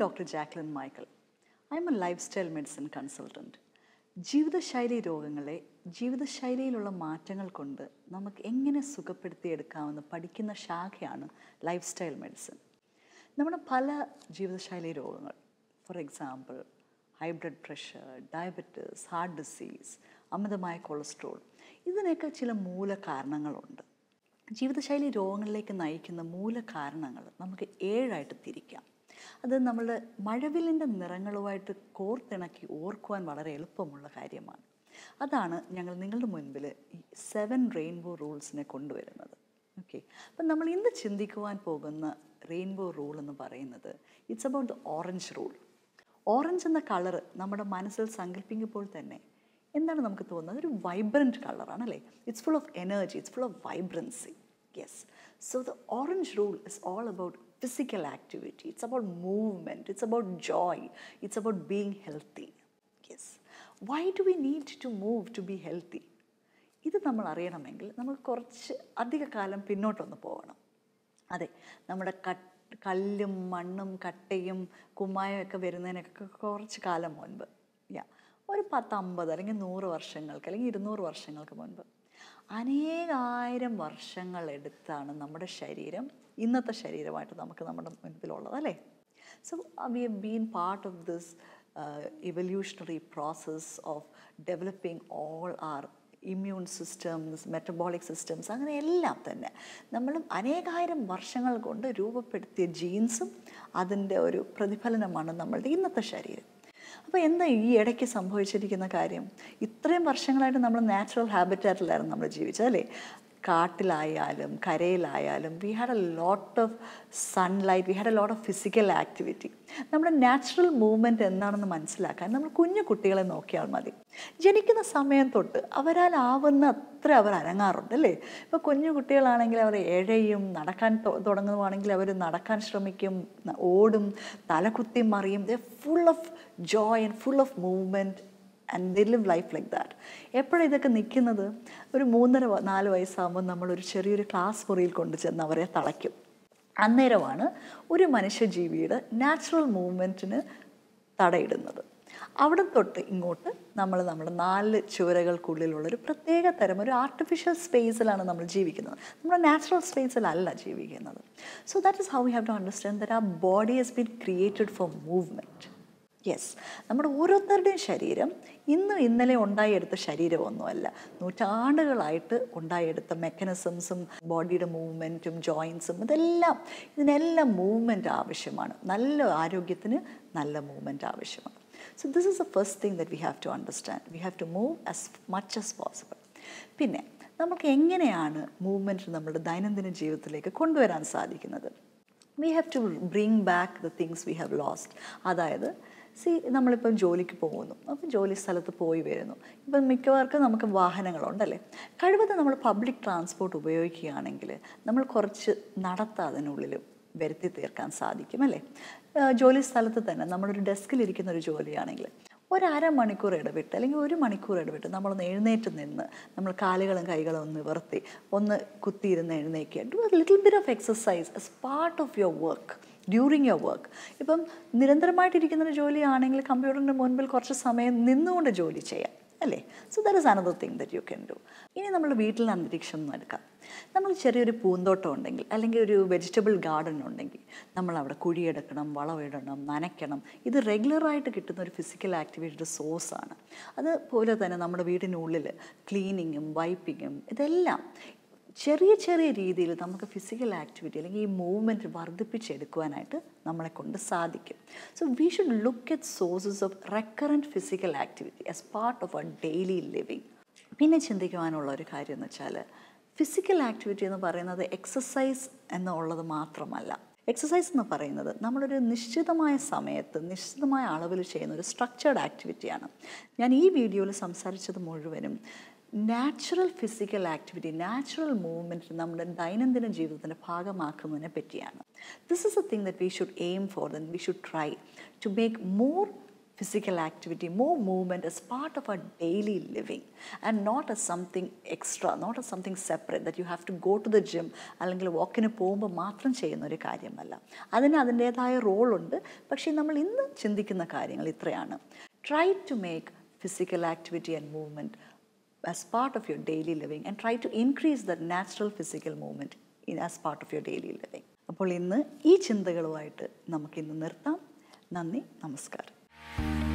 I'm Dr. Jacqueline Michael. I'm a lifestyle medicine consultant. ജീവിതശൈലി രോഗങ്ങളെ ജീവിതശൈലിയിലുള്ള മാറ്റങ്ങൾ കൊണ്ട് നമുക്ക് എങ്ങനെ സുഖപ്പെടുത്തിയെടുക്കാമെന്ന് പഠിക്കുന്ന ശാഖയാണ് ലൈഫ് സ്റ്റൈൽ മെഡിസിൻ നമ്മുടെ പല ജീവിതശൈലി രോഗങ്ങൾ for example high blood pressure diabetes heart disease അമിതമായ കൊളസ്ട്രോൾ ഇതിനൊക്കെ ചില മൂല കാരണങ്ങളുണ്ട് ജീവിതശൈലി രോഗങ്ങളിലേക്ക് നയിക്കുന്ന മൂല കാരണങ്ങൾ നമുക്ക് ഏഴായിട്ട് തിരിക്കാം അത് നമ്മൾ മഴവിലിൻ്റെ നിറങ്ങളുമായിട്ട് കോർത്തിണക്കി ഓർക്കുവാൻ വളരെ എളുപ്പമുള്ള കാര്യമാണ് അതാണ് ഞങ്ങൾ നിങ്ങളുടെ മുൻപിൽ ഈ സെവൻ റെയിൻബോ റൂൾസിനെ കൊണ്ടുവരുന്നത് ഓക്കെ അപ്പം നമ്മൾ ഇന്ന് ചിന്തിക്കുവാൻ പോകുന്ന റെയിൻബോ റൂൾ എന്ന് പറയുന്നത് it's about the orange rule orange എന്ന കളർ നമ്മുടെ മനസ്സിൽ സങ്കല്പിക്കുമ്പോൾ തന്നെ എന്താണ് നമുക്ക് തോന്നുന്നത് ഒരു വൈബ്രൻറ്റ് കളറാണ് അല്ലേ it's full of energy it's full of vibrancy yes so the orange rule is all about physical activity, it's about movement, it's about joy, it's about being healthy. Yes. Why do we need to move to be healthy? ഇത് നമ്മൾ അറിയണമെങ്കിൽ നമ്മൾ കുറച്ച് അധിക കാലം പിന്നോട്ടൊന്ന് പോകണം അതെ നമ്മുടെ കട്ട് കല്ലും മണ്ണും കട്ടയും കുമ്മായം ഒക്കെ വരുന്നതിനൊക്കെ കുറച്ച് കാലം മുൻപ് യാ ഒരു പത്തമ്പത് അല്ലെങ്കിൽ നൂറ് വർഷങ്ങൾക്ക് അല്ലെങ്കിൽ ഇരുന്നൂറ് വർഷങ്ങൾക്ക് മുൻപ് അനേകായിരം വർഷങ്ങൾ എടുത്താണ് നമ്മുടെ ശരീരം ഇന്നത്തെ ശരീരമായിട്ട് നമുക്ക് നമ്മുടെ മുൻപിലുള്ളത് അല്ലേ so we have been part of this evolutionary process of developing all our immune systems metabolic systems അങ്ങനെ എല്ലാം തന്നെ നമ്മൾ അനേകായിരം വർഷങ്ങൾ കൊണ്ട് രൂപപ്പെടുത്തിയ ജീൻസും അതിൻ്റെ ഒരു പ്രതിഫലനമാണ് നമ്മളുടെ ഇന്നത്തെ ശരീരം അപ്പോൾ എന്താ ഈ ഇടയ്ക്ക് സംഭവിച്ചിരിക്കുന്ന കാര്യം ഇത്രയും വർഷങ്ങളായിട്ട് നമ്മൾ നാച്ചുറൽ ഹാബിറ്റാറ്റിലായിരുന്നു നമ്മൾ ജീവിച്ചത് അല്ലേ കാട്ടിലായാലും കരയിലായാലും we had a lot of sunlight we had a lot of physical activity നമ്മുടെ നാച്ചുറൽ മൂവ്മെൻറ്റ് എന്താണെന്ന് മനസ്സിലാക്കാൻ നമ്മൾ കുഞ്ഞു കുട്ടികളെ നോക്കിയാൽ മതി ജനിക്കുന്ന സമയം തൊട്ട് ആവുന്ന അത്ര അവർ അനങ്ങാറുണ്ട് അല്ലേ ഇപ്പോൾ കുഞ്ഞു കുട്ടികളാണെങ്കിൽ അവർ ഏഴയും നടക്കാൻ തുടങ്ങുവാണെങ്കിൽ അവർ നടക്കാൻ ശ്രമിക്കും ഓടും തലകുത്തി മറിയും the full of joy and full of movement and the live life like that എപ്പോഴാണ് ഇതൊക്കെ നിൽക്കുന്നത് ഒരു മൂന്നര നാല് വയസ്സാകുമ്പോൾ നമ്മളൊരു ചെറിയൊരു ക്ലാസ് മുറിയിൽ കൊണ്ടു ചെന്ന് അവരെ തളയ്ക്കും അന്നേരമാണ് ഒരു മനുഷ്യജീവിയുടെ നാച്ചുറൽ മൂവ്മെൻറ്റിന് തടയിടുന്നത് അവിടെ തൊട്ട് ഇങ്ങോട്ട് നമ്മൾ നമ്മുടെ നാല് ചുവരകൾക്കുള്ളിലുള്ളൊരു പ്രത്യേക തരം ഒരു ആർട്ടിഫിഷ്യൽ സ്പേസിലാണ് നമ്മൾ ജീവിക്കുന്നത് നമ്മുടെ നാച്ചുറൽ സ്പേസിലല്ല ജീവിക്കുന്നത് so that is how you have to understand that a body has been created for movement yes നമ്മുടെ ഓരോരുത്തരുടെയും ശരീരം ഇന്നും ഇന്നലെ ഉണ്ടായെടുത്ത ശരീരമൊന്നുമല്ല നൂറ്റാണ്ടുകളായിട്ട് ഉണ്ടായെടുത്ത മെക്കാനിസംസും ബോഡിയുടെ മൂവ്മെൻറ്റും ജോയിൻസും ഇതെല്ലാം ഇതിനെല്ലാം മൂവ്മെൻറ്റ് ആവശ്യമാണ് നല്ല ആരോഗ്യത്തിന് നല്ല മൂവ്മെൻറ്റ് ആവശ്യമാണ് so this is the first thing that we have to understand we have to move as much as possible പിന്നെ നമുക്ക് എങ്ങനെയാണ് മൂവ്മെൻറ്റ് നമ്മുടെ ദൈനംദിന ജീവിതത്തിലേക്ക് കൊണ്ടുവരാൻ സാധിക്കുന്നത് we have to bring back the things we have lost അതായത് സി നമ്മളിപ്പം ജോലിക്ക് പോകുന്നു അപ്പം ജോലി സ്ഥലത്ത് പോയി വരുന്നു ഇപ്പം മിക്കവാർക്കും നമുക്ക് വാഹനങ്ങളുണ്ടല്ലേ കഴിവതും നമ്മൾ പബ്ലിക് ട്രാൻസ്പോർട്ട് ഉപയോഗിക്കുകയാണെങ്കിൽ നമ്മൾ കുറച്ച് നടത്താതിനുള്ളിൽ അതിനുള്ളിൽ വരുത്തി തീർക്കാൻ സാധിക്കും അല്ലേ ജോലി സ്ഥലത്ത് തന്നെ നമ്മളൊരു ഡെസ്കിലിരിക്കുന്ന ഒരു ജോലിയാണെങ്കിൽ ഒരര മണിക്കൂർ ഇടവിട്ട് അല്ലെങ്കിൽ ഒരു മണിക്കൂർ ഇടവിട്ട് നമ്മളൊന്ന് എഴുന്നേറ്റ് നിന്ന് നമ്മൾ കാലുകളും കൈകളും ഒന്ന് നിവർത്തി ഒന്ന് കുത്തിയിരുന്ന് എഴുന്നേക്കുക do a little bit of exercise as part of your work during your work ഇപ്പം നിരന്തരമായിട്ടിരിക്കുന്നൊരു ജോലിയാണെങ്കിൽ കമ്പ്യൂട്ടറിൻ്റെ മുൻപിൽ കുറച്ച് സമയം നിന്നുകൊണ്ട് ജോലി ചെയ്യാം അല്ലേ so there is another thing that you can do ഇനി നമ്മൾ വീട്ടിലെ അന്തരീക്ഷം ഒന്നും എടുക്കാം നമ്മൾ ചെറിയൊരു പൂന്തോട്ടം ഉണ്ടെങ്കിൽ അല്ലെങ്കിൽ ഒരു വെജിറ്റബിൾ ഗാർഡൻ ഉണ്ടെങ്കിൽ നമ്മൾ അവിടെ കുഴിയെടുക്കണം വളമിടണം നനയ്ക്കണം ഇത് റെഗുലറായിട്ട് കിട്ടുന്ന ഒരു ഫിസിക്കൽ ആക്ടിവിറ്റിയുടെ സോഴ്സാണ് അതുപോലെ തന്നെ നമ്മുടെ വീടിനുള്ളിൽ ക്ലീനിങ്ങും വൈപ്പിങ്ങും ഇതെല്ലാം ചെറിയ ചെറിയ രീതിയിൽ നമുക്ക് ഫിസിക്കൽ ആക്ടിവിറ്റി അല്ലെങ്കിൽ ഈ മൂവ്മെൻറ്റ് വർദ്ധിപ്പിച്ചെടുക്കുവാനായിട്ട് നമ്മളെ കൊണ്ട് സാധിക്കും so we should look at sources of recurrent physical activity as part of a daily living പിന്നെ ചിന്തിക്കുവാനുള്ള ഒരു കാര്യം എന്ന് വെച്ചാൽ ഫിസിക്കൽ ആക്ടിവിറ്റി എന്ന് പറയുന്നത് എക്സസൈസ് എന്നുള്ളത് മാത്രമല്ല എക്സസൈസ് എന്ന് പറയുന്നത് നമ്മളൊരു നിശ്ചിതമായ സമയത്ത് നിശ്ചിതമായ അളവിൽ ചെയ്യുന്ന ഒരു സ്ട്രക്ചേർഡ് ആക്ടിവിറ്റിയാണ് ഞാൻ ഈ വീഡിയോയിൽ സംസാരിച്ചത് മുഴുവനും natural physical activity natural movement നമ്മുടെ ദൈനംദിന ജീവിതത്തിൻ്റെ ഭാഗമാക്കുന്നതിനെ പറ്റിയാണ് this is a thing that we should aim for then we should try to make more physical activity more movement as part of a daily living and not a something extra not a something separate that you have to go to the gym അല്ലെങ്കിൽ വാക്കിന് പോകുമ്പോൾ മാത്രം ചെയ്യുന്ന ഒരു കാര്യമല്ല അതിന് അതിൻ്റേതായ റോളുണ്ട് പക്ഷേ നമ്മൾ ഇന്ന് ചിന്തിക്കുന്ന കാര്യങ്ങൾ ഇത്രയാണ് try to make physical activity and movement as part of your daily living and try to increase the natural physical movement in as part of your daily living അപ്പോൾ ഇന്ന് ഈ ചിന്തകളുമായിട്ട് നമുക്കിന്ന് നിർത്താം നന്ദി നമസ്കാരം